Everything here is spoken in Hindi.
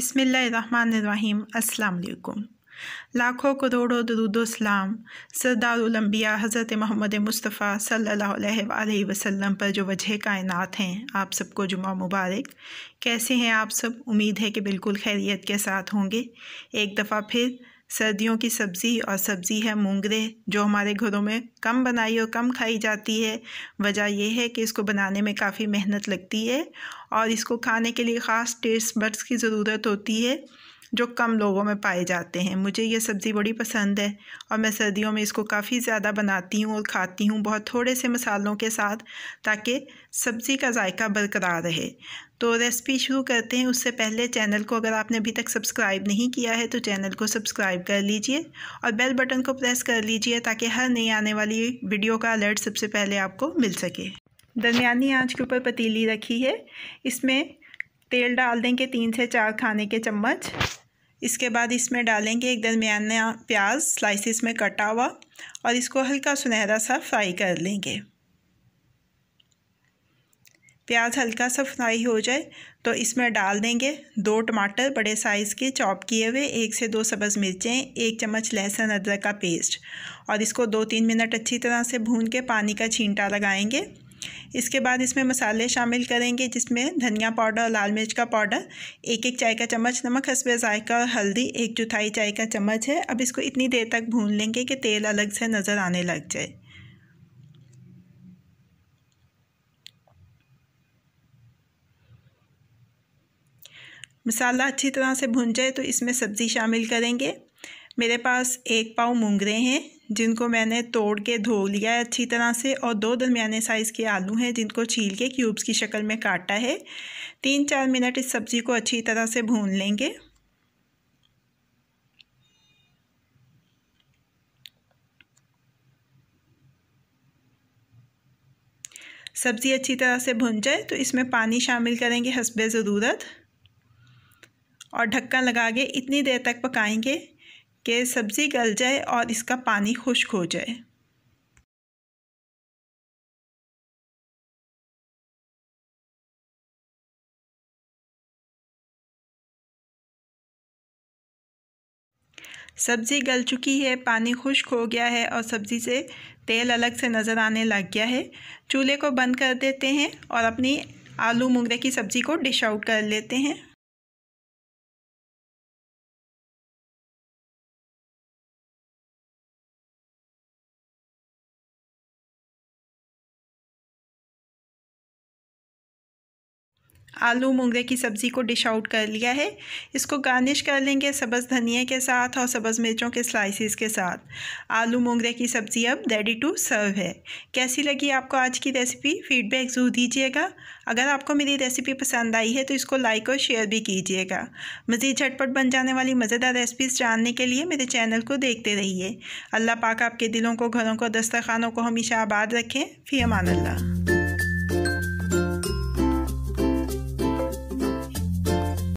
बसमीम् अल्लाम लाखों करोड़ों दरुदोसलाम सरदारम्बिया हज़रत महमद मुस्तफ़ा सल अलैहि वसल्लम पर जो वजह कायनात हैं आप सबको जुमा मुबारक कैसे हैं आप सब उम्मीद है कि बिल्कुल खैरियत के साथ होंगे एक दफ़ा फिर सर्दियों की सब्ज़ी और सब्ज़ी है मूंगरे जो हमारे घरों में कम बनाई और कम खाई जाती है वजह यह है कि इसको बनाने में काफ़ी मेहनत लगती है और इसको खाने के लिए ख़ास टेस्ट बड्स की ज़रूरत होती है जो कम लोगों में पाए जाते हैं मुझे ये सब्ज़ी बड़ी पसंद है और मैं सर्दियों में इसको काफ़ी ज़्यादा बनाती हूँ और खाती हूँ बहुत थोड़े से मसालों के साथ ताकि सब्ज़ी का जायका बरकरार रहे तो रेसिपी शुरू करते हैं उससे पहले चैनल को अगर आपने अभी तक सब्सक्राइब नहीं किया है तो चैनल को सब्सक्राइब कर लीजिए और बेल बटन को प्रेस कर लीजिए ताकि हर नई आने वाली वीडियो का अलर्ट सबसे पहले आपको मिल सके दरमियानी आंच के ऊपर पतीली रखी है इसमें तेल डाल देंगे तीन से चार खाने के चम्मच इसके बाद इसमें डालेंगे एक दरमियाना प्याज स्लाइसिस में कटा हुआ और इसको हल्का सुनहरा सा फ्राई कर लेंगे प्याज हल्का सा फ्राई हो जाए तो इसमें डाल देंगे दो टमाटर बड़े साइज़ के चॉप किए हुए एक से दो सब्ज़ मिर्चें एक चम्मच लहसुन अदरक का पेस्ट और इसको दो तीन मिनट अच्छी तरह से भून के पानी का छींटा लगाएंगे इसके बाद इसमें मसाले शामिल करेंगे जिसमें धनिया पाउडर लाल मिर्च का पाउडर एक एक चाय का चम्मच नमक हसबे जायका और हल्दी एक चौथाई चाय का चम्मच है अब इसको इतनी देर तक भून लेंगे कि तेल अलग से नज़र आने लग जाए मसाला अच्छी तरह से भुन जाए तो इसमें सब्ज़ी शामिल करेंगे मेरे पास एक पाव मूंगरे हैं जिनको मैंने तोड़ के धो लिया है अच्छी तरह से और दो दरमियाने साइज़ के आलू हैं जिनको छील के क्यूब्स की शक्ल में काटा है तीन चार मिनट इस सब्ज़ी को अच्छी तरह से भून लेंगे सब्ज़ी अच्छी तरह से भुन जाए तो इसमें पानी शामिल करेंगे हसब ज़रूरत और ढक्कन लगा के इतनी देर तक पकाएंगे कि सब्ज़ी गल जाए और इसका पानी खुश्क हो जाए सब्ज़ी गल चुकी है पानी खुश्क हो गया है और सब्ज़ी से तेल अलग से नज़र आने लग गया है चूल्हे को बंद कर देते हैं और अपनी आलू मुंगरे की सब्ज़ी को डिश आउट कर लेते हैं आलू मूंगे की सब्ज़ी को डिश आउट कर लिया है इसको गार्निश कर लेंगे सब्ज़ धनिया के साथ और सब्ज़ मिर्चों के स्लाइसेस के साथ आलू मूंगे की सब्ज़ी अब रेडी टू सर्व है कैसी लगी आपको आज की रेसिपी फीडबैक ज़रूर दीजिएगा अगर आपको मेरी रेसिपी पसंद आई है तो इसको लाइक और शेयर भी कीजिएगा मज़ीद झटपट बन जाने वाली मज़ेदार रेसिपीज़ जानने के लिए मेरे चैनल को देखते रहिए अल्लाह पाक आपके दिलों को घरों को दस्तरखानों को हमेशा आबाद रखें फ़ी अमान